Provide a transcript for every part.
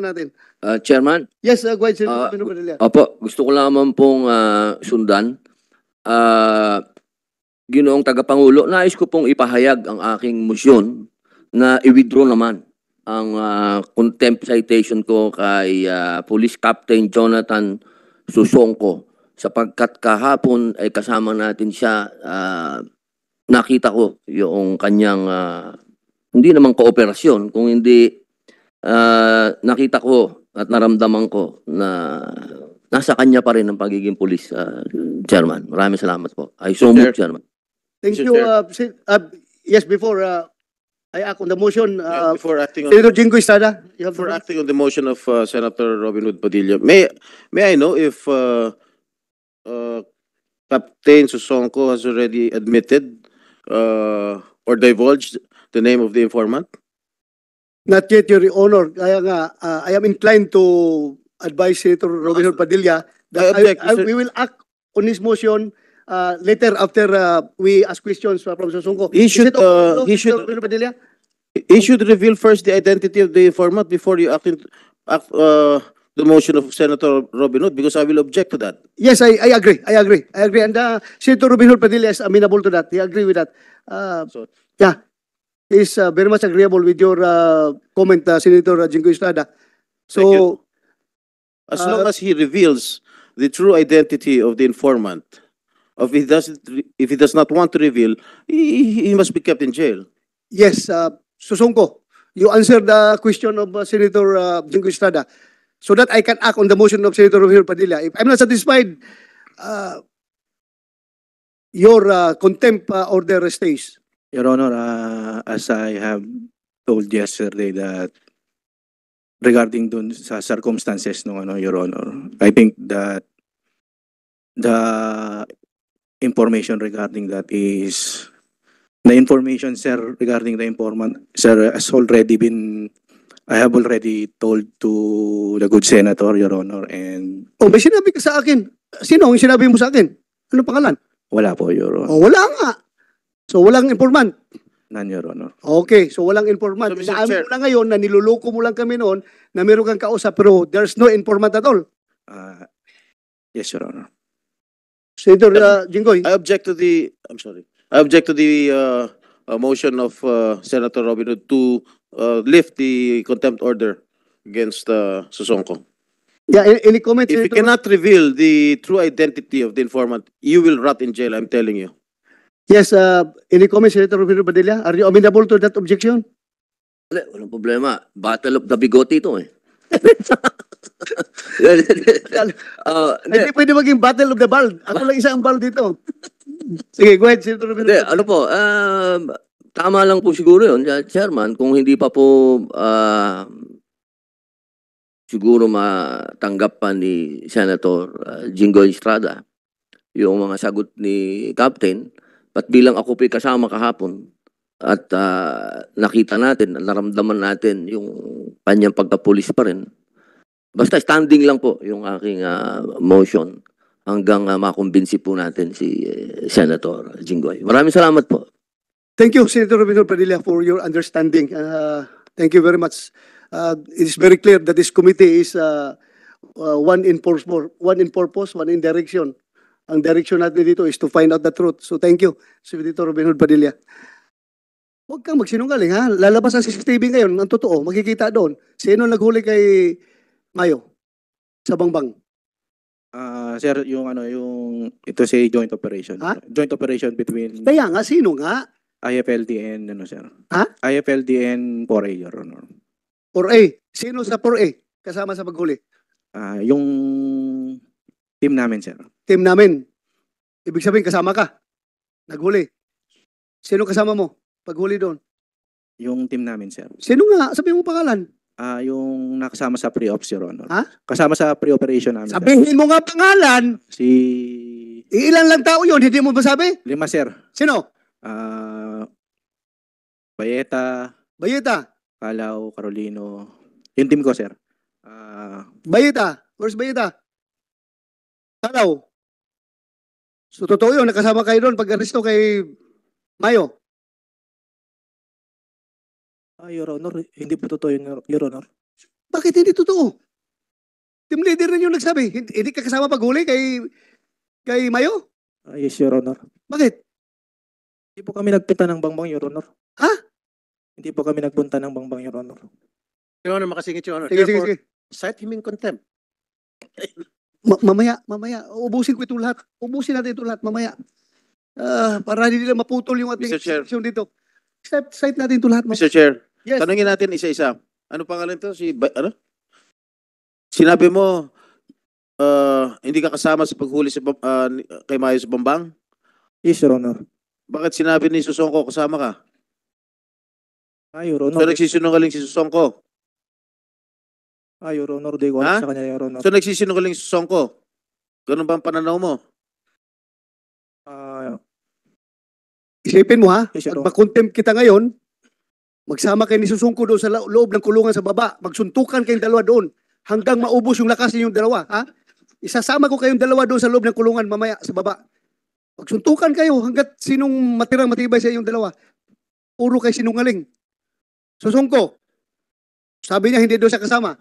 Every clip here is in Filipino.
na natin. Uh, Chairman? Yes, uh, go ahead, Sir uh, Manila. gusto ko lamang pong uh, sundan. Uh, ginoong tagapangulo, nais ko pong ipahayag ang aking motion na i-withdraw naman ang uh, contempt citation ko kay uh, Police Captain Jonathan Susongko sapagkat kahapon ay kasama natin siya uh, nakita ko yung kanyang uh, hindi naman kooperasyon kung hindi uh, nakita ko at naramdaman ko na nasa kanya pa rin ang pagiging pulis, uh, chairman. Maraming salamat po. I so much, chairman. Thank you. Uh, uh, yes, before uh, I act on the motion, uh, yeah, before acting on, Estrada, you have before acting on the motion of uh, Senator Robin Hood Padilla, may may I know if uh, uh, Captain Susonko has already admitted uh, or divulged the name of the informant? Not yet, Your Honor. Kaya nga, uh, I am inclined to advise Senator Robinson Padilla that I object, I, I, we will act on his motion uh, later after uh, we ask questions from Professor Sungko. Uh, he should, okay, uh, he should, Robinson Padilla? He should reveal first the identity of the informant before you act, in, act uh, the motion of Senator Robin Hood because I will object to that. Yes, I, I agree. I agree. I agree. And uh, Senator Robin Hood Padilla is amenable to that. I agree with that. Uh, so, yeah is uh, very much agreeable with your uh, comment, uh, Senator Jingo Estrada. So, As Uh, long as he reveals the true identity of the informant, if he doesn't, if he does not want to reveal, he, he- must be kept in jail. yes, uh, Susongko, you answered the question of uh, Senator uh, Jingo Estrada so that I can act on the motion of Senator Rogelio Padilla. If I'm not satisfied, uh, your uh, contempt uh, order stays. Your Honor, uh, as I have told yesterday that regarding dun sa circumstances ng ano, Your Honor, I think that the information regarding that is the information, sir, regarding the informant, sir, has already been I have already told to the good senator, Your Honor, and... Oh, may sinabi ka sa akin. Sino ang sinabi mo sa akin? Ano pangalan? Wala po, Your Honor. Oh, wala nga. So walang informant. None, Your Honor. Okay, so walang informant. So, Mr. Chair- mo na ngayon na niluloko mo lang kami noon na meron kang kausap pero there's no informant at all. Uh, yes, Your Honor. Senator uh, Jinggoy. I object to the, I'm sorry, I object to the uh, uh motion of uh, Senator Robin Hood to uh, lift the contempt order against uh, Susongko. Yeah, any- any comments? If you cannot reveal the true identity of the informant, you will rot in jail, I'm telling you. Yes, uh, any comments, Senator Rufino Padilla? Are you amenable to that objection? Wala, walang problema. Battle of the bigote ito eh. uh, pwede maging battle of the bald. Ako lang isa ang bald dito. Sige, go ahead, Senator Rufino. Hindi, ano po, um, tama lang po siguro yun, Chairman, kung hindi pa po uh, siguro matanggap pa ni Senator uh, Jingo Estrada yung mga sagot ni Captain, at bilang ako po'y kasama kahapon at uh, nakita natin, naramdaman natin yung kanyang pagkapulis pa rin. Basta standing lang po yung aking uh, motion hanggang uh, makumbinsi po natin si uh, Senator Jinggoy. Maraming salamat po. Thank you, Senator Robinson Padilla, for your understanding. Uh, thank you very much. Uh, it is very clear that this committee is uh, uh, one in purpose, one in purpose, one in direction ang direction natin dito is to find out the truth. So thank you, Senator Robin Hood Padilla. Huwag kang magsinungaling ha. Lalabas ang CCTV ngayon, ang totoo, makikita doon. Sino naghuli kay Mayo sa Bangbang? Ah, sir, yung ano, yung ito si joint operation. Ha? Joint operation between Kaya nga, sino nga? IFLD and ano, sir. Ha? IFLD and 4A, Your Honor. 4A. Sino sa 4A kasama sa paghuli? Ah, yung Team namin, sir. Team namin. Ibig sabihin, kasama ka. Naghuli. Sino kasama mo? Paghuli doon. Yung team namin, sir. Sino nga? Sabihin mo pangalan. Ah, yung nakasama sa pre op Your Honor. Ha? Kasama sa pre-operation namin. Sabihin mo nga pangalan. Si... Ilan lang tao yon Hindi mo ba sabi? Lima, sir. Sino? Ah... Bayeta, Bayeta. Kalaw, Carolino. Yung team ko, sir. Ah... Bayeta. Where's Bayeta? Araw. So totoo yun, nakasama kayo doon pag-aresto kay Mayo. Ah, Your Honor, hindi po totoo yun, Your- Honor. Bakit hindi totoo? Team leader rin yung nagsabi, hindi, hindi ka kasama paghuli kay kay Mayo? Ah, yes, Your Honor. Bakit? Hindi po kami nagpunta ng bangbang, Your Honor. Ha? Hindi po kami nagpunta ng bangbang, Your Honor. Your Honor, makasingit, Your Honor. Sige, sige, Therefore, sige. cite him in contempt mamaya, mamaya, ubusin ko itong lahat. Ubusin natin itong lahat mamaya. Ah, para hindi nila maputol yung ating Mr. section dito. Site, site natin itong lahat. mamaya. Mr. Chair, Yes. tanungin natin isa-isa. Ano pangalan to? Si, ano? Sinabi mo, ah, hindi ka kasama sa paghuli sa, bam- ah, kay Mayo sa Bambang? Yes, Your Honor. Bakit sinabi ni Susongko kasama ka? Ah, Your So Honor. nagsisinungaling si Susongko. Ah, Your Honor, di ko alam Ha? sa kanya, Your Honor. So nagsisinungaling si Songko. Ganun ba ang pananaw mo? Ah, Isipin mo ha, Yes, Your kita ngayon, magsama kayo ni Susungko doon sa loob ng kulungan sa baba, magsuntukan kayong dalawa doon hanggang maubos yung lakas ninyong dalawa, ha? Isasama ko kayong dalawa doon sa loob ng kulungan mamaya sa baba. Magsuntukan kayo hanggat sinong matirang matibay sa inyong dalawa. Puro kay sinungaling. Susungko, sabi niya hindi doon siya kasama.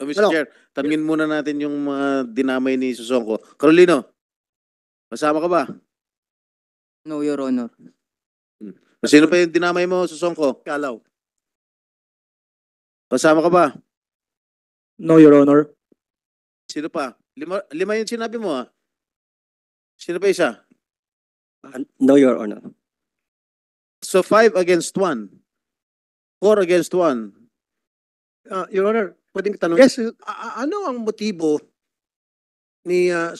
Oh, Mr. Ano? Chair, tanungin muna natin yung mga dinamay ni Susongko. Carolino, masama ka ba? No, Your Honor. Hmm. Sino pa yung dinamay mo, Susongko? Kalaw. Kasama ka ba? No, Your Honor. Sino pa? Lima, lima yung sinabi mo ah. Sino pa isa? No, Your Honor. So five against one. Four against one. Uh, Your Honor, pwedeng tanong? Yes, uh, ano ang motibo ni uh,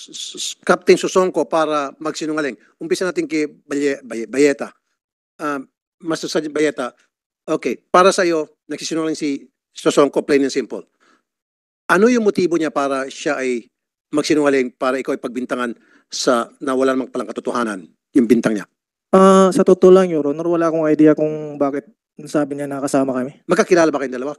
Captain Susongko para magsinungaling? Umpisa natin kay Baye, Baye, Bayeta. Uh, Master Sergeant Bayeta, okay, para sa iyo, nagsisinungaling si Susongko, plain and simple. Ano yung motibo niya para siya ay magsinungaling para ikaw ay pagbintangan sa nawalan ng palang katotohanan yung bintang niya? Uh, sa totoo lang, Your wala akong idea kung bakit sabi niya nakasama kami. Magkakilala ba kayong dalawa?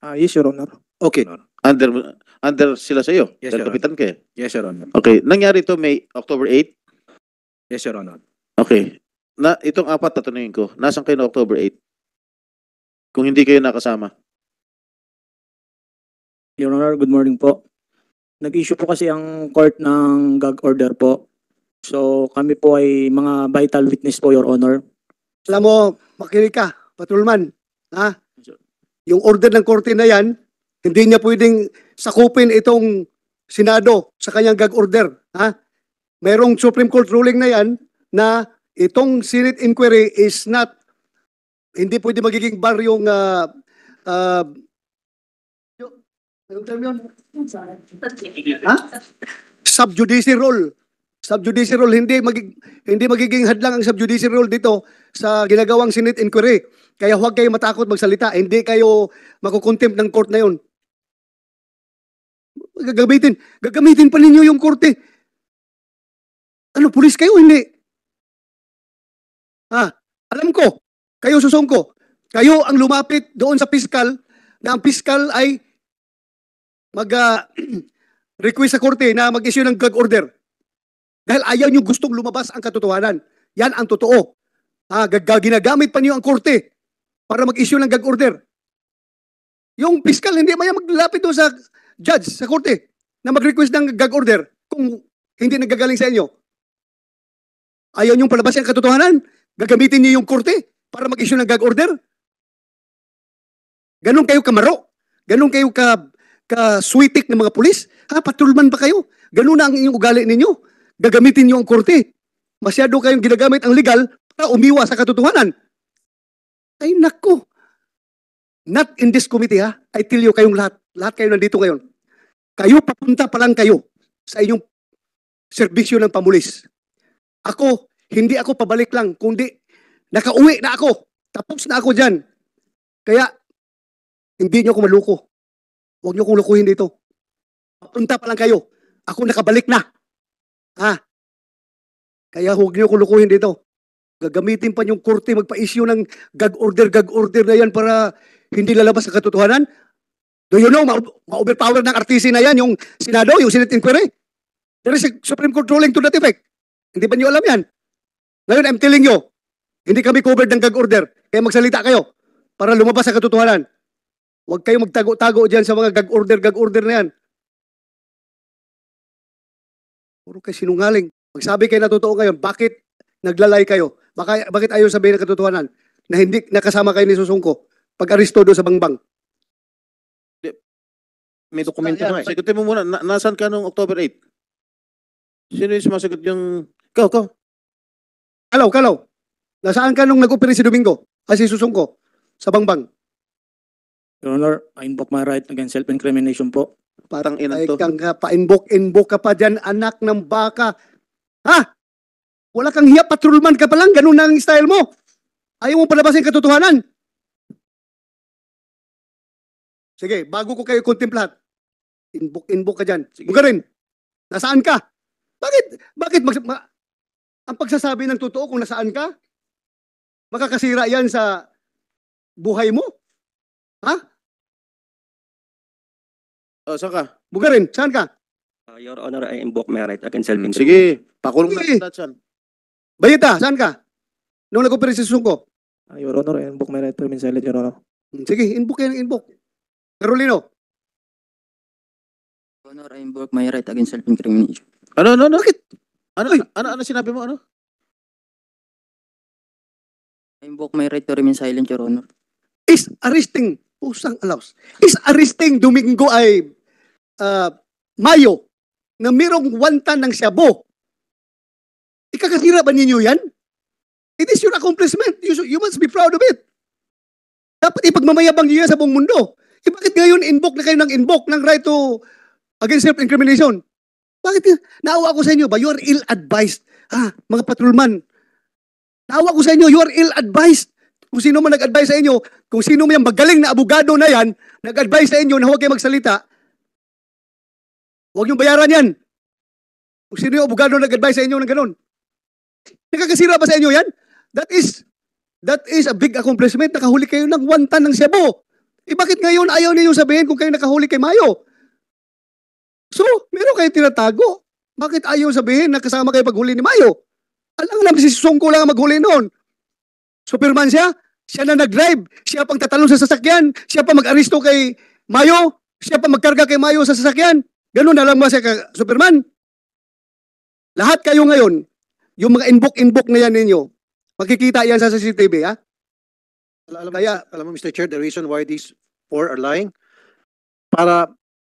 Ah, yes, Your Honor. Okay. Under under sila sa iyo. Yes, Sir. kapitan ka Yes, Your Honor. Okay. Nangyari ito May October 8? Yes, Your Honor. Okay. Na itong apat tatanungin ko. Nasaan kayo no October 8? Kung hindi kayo nakasama. Your Honor, good morning po. Nag-issue po kasi ang court ng gag order po. So kami po ay mga vital witness po, Your Honor. Alam mo, makinig ka patrolman, ha? Yung order ng korte na yan, hindi niya pwedeng sakupin itong Senado sa kanyang gag order, ha? Merong Supreme Court ruling na yan na itong Senate inquiry is not hindi pwedeng magiging bar yung uh, ah, uh, ah, yung term yun? Ha? sub judice rule. Sub judice rule. Hindi, magig hindi magiging hadlang ang sub judice rule dito sa ginagawang Senate inquiry. Kaya huwag kayo matakot magsalita. Hindi kayo makukontempt ng court na yun. Gagamitin. Gagamitin pa ninyo yung korte. Ano, pulis kayo? Hindi. Ha? Alam ko. Kayo susungko. Kayo ang lumapit doon sa fiscal na ang fiscal ay mag-request ah, uh, sa korte na mag-issue ng gag order. Dahil ayaw nyo gustong lumabas ang katotohanan. Yan ang totoo. Ha, ginagamit pa niyo ang korte para mag-issue ng gag order. Yung fiscal hindi maya maglapit doon sa judge, sa korte, na mag-request ng gag order kung hindi nagagaling sa inyo. Ayaw niyong palabasin ang katotohanan? Gagamitin niyo yung korte para mag-issue ng gag order? Ganon kayo kamaro? Ganon kayo ka, ka ng mga pulis? Ha, patrolman ba kayo? Ganon na ang inyong ugali ninyo. Gagamitin niyo ang korte. Masyado kayong ginagamit ang legal para umiwa sa katotohanan. Ay nako, not in this committee ha, I tell you kayong lahat, lahat kayo nandito ngayon. Kayo papunta pa lang kayo sa inyong serbisyo ng pamulis. Ako, hindi ako pabalik lang, kundi nakauwi na ako. Tapos na ako dyan. Kaya, hindi nyo ako maluko. Huwag nyo akong lukuhin dito. Papunta pa lang kayo. Ako nakabalik na. Ha? Kaya huwag nyo akong lukuhin dito. Gagamitin pa yung korte magpa-issue ng gag order, gag order na yan para hindi lalabas sa katotohanan? Do you know, ma-overpower ma ng RTC na yan, yung Senado, yung Senate Inquiry? There is a Supreme Court ruling to that effect. Hindi ba niyo alam yan? Ngayon, I'm telling you, hindi kami covered ng gag order. Kaya magsalita kayo para lumabas sa katotohanan. Huwag kayong magtago-tago diyan sa mga gag order, gag order na yan. Puro kayo sinungaling. Magsabi kayo na totoo ngayon, bakit naglalay kayo? Baka, bakit ayaw sabihin ng katotohanan na hindi nakasama kayo ni Susungko pag-aristo doon sa Bangbang? May dokumento na. Eh. Sagutin mo muna, na, nasan ka noong October 8? Sino yung sumasagot yung... Ikaw, ikaw. Kalaw, kalaw. Nasaan ka nung nag-opera si Domingo? Ay ah, si Susungko? Sa Bangbang? Your Honor, I invoke my right against self-incrimination po. Parang inang to. Ay kang pa-invoke-invoke ka pa dyan, anak ng baka. Ha? Wala kang hiya, patrolman ka pa lang, ganun ang style mo. Ayaw mo palabasin katotohanan. Sige, bago ko kayo kontemplat, inbook, inbook ka dyan. Sige ka Nasaan ka? Bakit? Bakit? Mag, ma, ang pagsasabi ng totoo kung nasaan ka, makakasira yan sa buhay mo? Ha? Oh, saan ka? Bugarin, saan ka? Uh, Your Honor, I invoke merit right against self-incrimination. Sige, pakulong na. Sige. Bayita, saan ka? Nung nag-opera si Sungkop? Uh, ah, Your Honor, I invoke my right to remain silent, Your Honor. Hmm, sige, inbook yan, inbook. Carolino. Honor, I invoke my right against self-incrimination. Ano, ano, ano? Bakit? Ano, Uy. ano, ano sinabi mo, ano? I invoke my right to remain silent, Your Honor. Is arresting, pusang alaws, is arresting Domingo ay uh, Mayo na merong wanta ng Siabo Ikakasira ba ninyo yan? It is your accomplishment. You, you must be proud of it. Dapat ipagmamayabang niyo yan sa buong mundo. Eh, bakit ngayon invoke na kayo ng invoke ng right to against self-incrimination? Bakit? Naawa ko sa inyo ba? You are ill-advised. Ha, ah, mga patrolman. Naawa ko sa inyo. You are ill-advised. Kung sino man nag-advise sa inyo, kung sino man yung magaling na abogado na yan, nag-advise sa inyo na huwag kayo magsalita, huwag niyong bayaran yan. Kung sino yung abogado nag-advise sa inyo ng ganun. Nakakasira ba sa inyo yan? That is, that is a big accomplishment. Nakahuli kayo ng one ton ng Cebu. Eh bakit ngayon ayaw ninyo sabihin kung kayo nakahuli kay Mayo? So, meron kayo tinatago. Bakit ayaw sabihin na kasama kayo paghuli ni Mayo? Alam lang, si Sungko lang ang maghuli noon. Superman siya, siya na nag-drive, siya pang tatalong sa sasakyan, siya pa mag-aristo kay Mayo, siya pa magkarga kay Mayo sa sasakyan. Ganun na lang ba siya ka Superman? Lahat kayo ngayon, yung mga inbook-inbook na yan ninyo, makikita yan sa CCTV, ha? Alam, Kaya, alam mo, Mr. Chair, the reason why these four are lying, para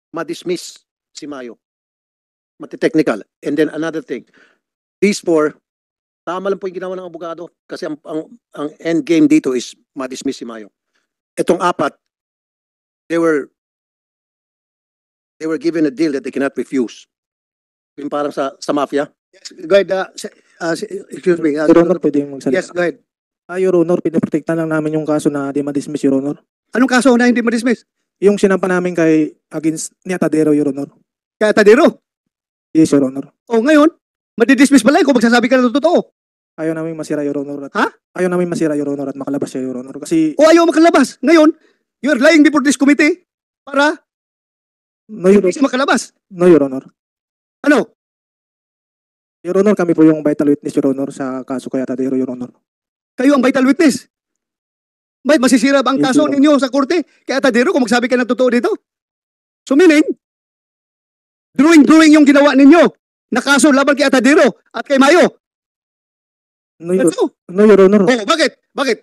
ma-dismiss si Mayo. Mati-technical. And then another thing, these four, tama lang po yung ginawa ng abogado kasi ang, ang, ang end game dito is ma-dismiss si Mayo. Itong apat, they were they were given a deal that they cannot refuse. Yung parang sa, sa mafia. Yes, go ahead. Uh, Uh, excuse me. Uh, Your Honor, pwede yung magsalita. Yes, go ahead. Ah, Your Honor, pinaprotekta lang namin yung kaso na di ma-dismiss, Your Honor. Anong kaso na hindi ma-dismiss? Yung sinampa namin kay against ni Atadero, Your Honor. Kay Atadero? Yes, Your Honor. O ngayon, madidismiss pala eh kung magsasabi ka na totoo. Ayaw namin masira, Your Honor. At, ha? Ayaw namin masira, Your Honor, at makalabas siya, Your Honor. Kasi... O ayaw makalabas. Ngayon, you're lying before this committee para... No, Your Honor. makalabas. No, Your Honor. Ano? Your Honor, kami po yung vital witness, Your Honor, sa kaso kay Atadero, Your Honor. Kayo ang vital witness? May masisira ba ang kaso Your ninyo sa korte? Kaya Atadero, kung magsabi ka ng totoo dito? So meaning, drawing-drawing yung ginawa ninyo na kaso laban kay Atadero at kay Mayo. No, Your, no, Your Honor. Oh, bakit? Bakit?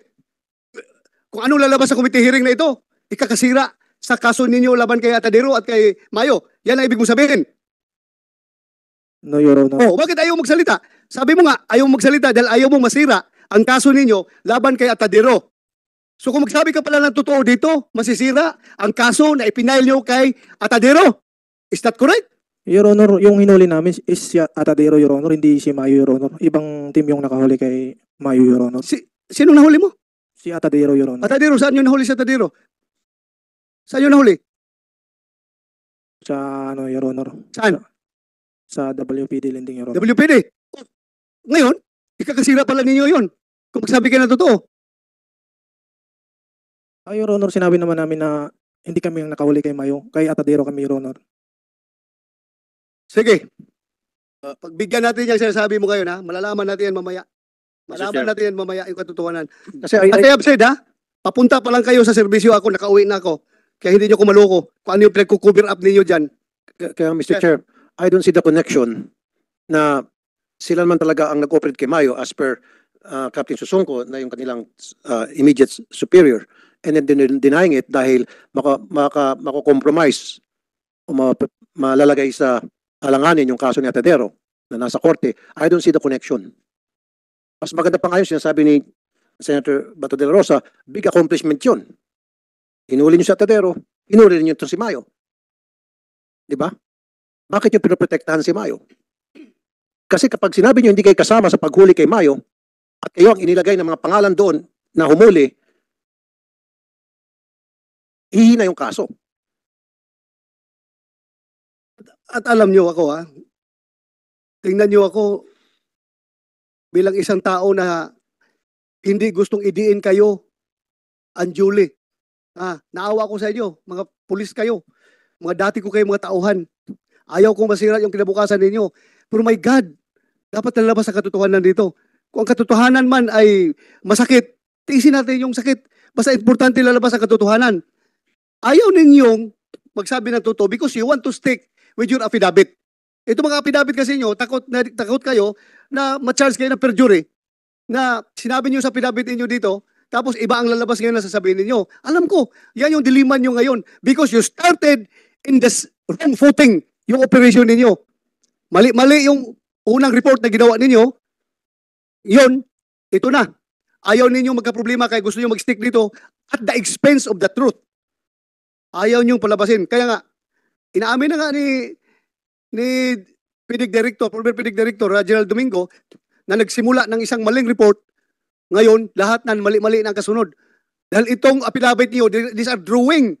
Kung anong lalabas sa committee hearing na ito, ikakasira sa kaso ninyo laban kay Atadero at kay Mayo. Yan ang ibig mong sabihin. No, Your Honor. Oh, bakit ayaw magsalita? Sabi mo nga, ayaw magsalita dahil ayaw mong masira ang kaso ninyo laban kay Atadero. So kung magsabi ka pala ng totoo dito, masisira ang kaso na ipinail nyo kay Atadero. Is that correct? Your Honor, yung hinuli namin is si Atadero, Your Honor, hindi si Mayo, Your Honor. Ibang team yung nakahuli kay Mayo, Your Honor. Si, sino nahuli mo? Si Atadero, Your Honor. Atadero, saan yung nahuli si Atadero? Saan yung nahuli? Sa ano, Your Honor. Saan? sa WPD lending, Your Honor. WPD! Ngayon, ikakasira pala ninyo yon kung magsabi kayo na totoo. Ah, Your Honor, sinabi naman namin na hindi kami ang nakahuli kay Mayo. Kay Atadero kami, Your Honor. Sige. Uh, Pagbigyan natin yung sinasabi mo ngayon, ha? Malalaman natin yan mamaya. Malalaman natin yan mamaya yung katotohanan. Kasi, ay, I, I said, ha? Papunta pa lang kayo sa serbisyo ako, nakauwi na ako. Kaya hindi nyo ko maloko. Kung ano yung pinagkukubir up ninyo dyan. Kaya, Mr. Chair, I don't see the connection na sila man talaga ang nag-operate kay Mayo as per uh, Captain Susunko na yung kanilang uh, immediate superior and then denying it dahil maka, maka, o malalagay sa alanganin yung kaso ni Atadero na nasa korte. I don't see the connection. Mas maganda pa ngayon sinasabi ni Senator Bato de la Rosa, big accomplishment yun. Hinuli niyo si Atadero, hinuli niyo itong si Mayo. Di ba? Bakit yung pinoprotektahan si Mayo? Kasi kapag sinabi nyo hindi kayo kasama sa paghuli kay Mayo, at kayo ang inilagay ng mga pangalan doon na humuli, hihina yung kaso. At alam nyo ako ha, tingnan nyo ako bilang isang tao na hindi gustong idiin kayo unduly. Ah, naawa ko sa inyo, mga pulis kayo, mga dati ko kayo mga tauhan. Ayaw kong masira yung kinabukasan ninyo. Pero my God, dapat nalabas ang katotohanan dito. Kung ang katotohanan man ay masakit, tiisin natin yung sakit. Basta importante lalabas ang katotohanan. Ayaw ninyong magsabi ng totoo because you want to stick with your affidavit. Ito mga affidavit kasi nyo, takot, na, takot kayo na ma-charge kayo ng perjury na sinabi niyo sa affidavit ninyo dito, tapos iba ang lalabas ngayon na sasabihin niyo. Alam ko, yan yung diliman niyo ngayon because you started in this wrong footing yung operation ninyo. Mali-mali yung unang report na ginawa ninyo, yun, ito na. Ayaw ninyo magka-problema kaya gusto niyo mag-stick dito at the expense of the truth. Ayaw niyo palabasin. Kaya nga, inaamin na nga ni ni Pidig Director, former Pidig Director, General Domingo, na nagsimula ng isang maling report, ngayon, lahat na mali-mali ng kasunod. Dahil itong apilabit niyo, these are drawing.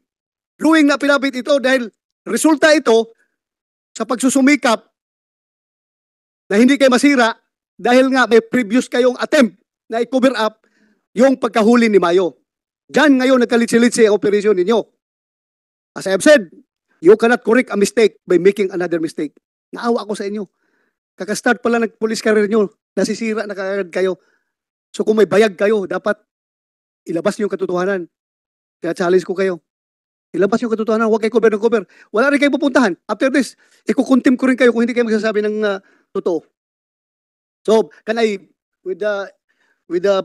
Drawing na apilabit ito dahil resulta ito sa pagsusumikap na hindi kayo masira dahil nga may previous kayong attempt na i-cover up yung pagkahuli ni Mayo. Diyan ngayon nagkalitsilitsi ang operasyon ninyo. As I have said, you cannot correct a mistake by making another mistake. Naawa ako sa inyo. Kakastart pala ng police career nyo, nasisira na kagad kayo. So kung may bayag kayo, dapat ilabas niyo yung katotohanan. Kaya challenge ko kayo. Ilabas yung katotohanan, huwag kayo cover ng cover. Wala rin kayo pupuntahan. After this, ikukontempt ko rin kayo kung hindi kayo magsasabi ng ah, totoo. So, can I, with the, with the